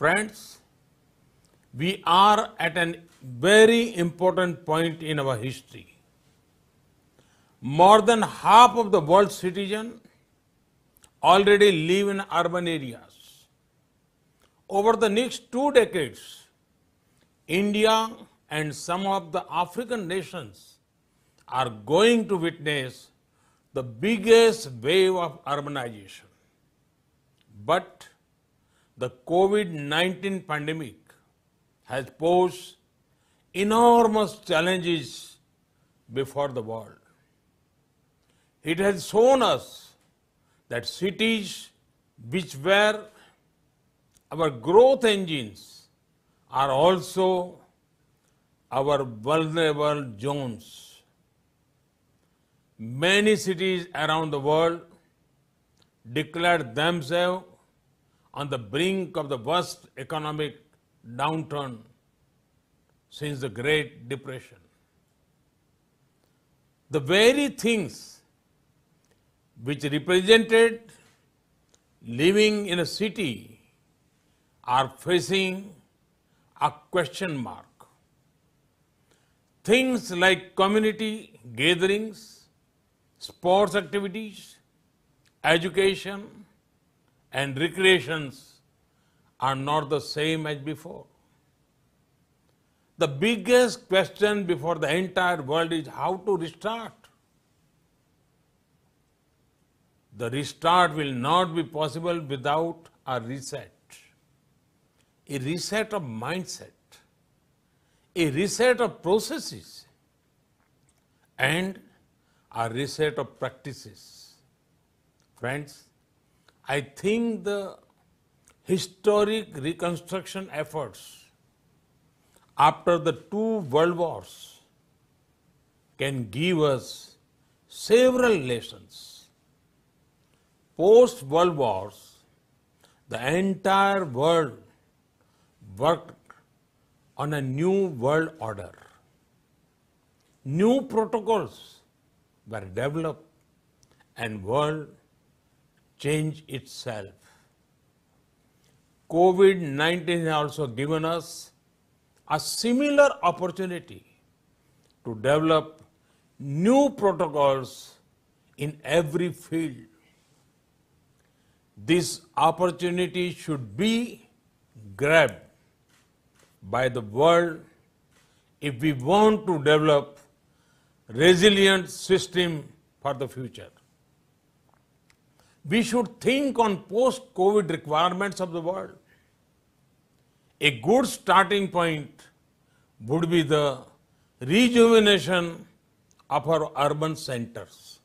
Friends, we are at a very important point in our history. More than half of the world's citizens already live in urban areas. Over the next two decades, India and some of the African nations are going to witness the biggest wave of urbanization. But the COVID-19 pandemic has posed enormous challenges before the world. It has shown us that cities which were our growth engines are also our vulnerable zones. Many cities around the world declared themselves on the brink of the worst economic downturn since the Great Depression. The very things which represented living in a city are facing a question mark. Things like community gatherings, sports activities, education, and recreations are not the same as before. The biggest question before the entire world is how to restart. The restart will not be possible without a reset, a reset of mindset, a reset of processes, and a reset of practices. Friends, I think the historic reconstruction efforts after the two world wars can give us several lessons. Post world wars, the entire world worked on a new world order. New protocols were developed and world change itself. COVID 19 has also given us a similar opportunity to develop new protocols in every field. This opportunity should be grabbed by the world if we want to develop resilient system for the future we should think on post COVID requirements of the world. A good starting point would be the rejuvenation of our urban centers.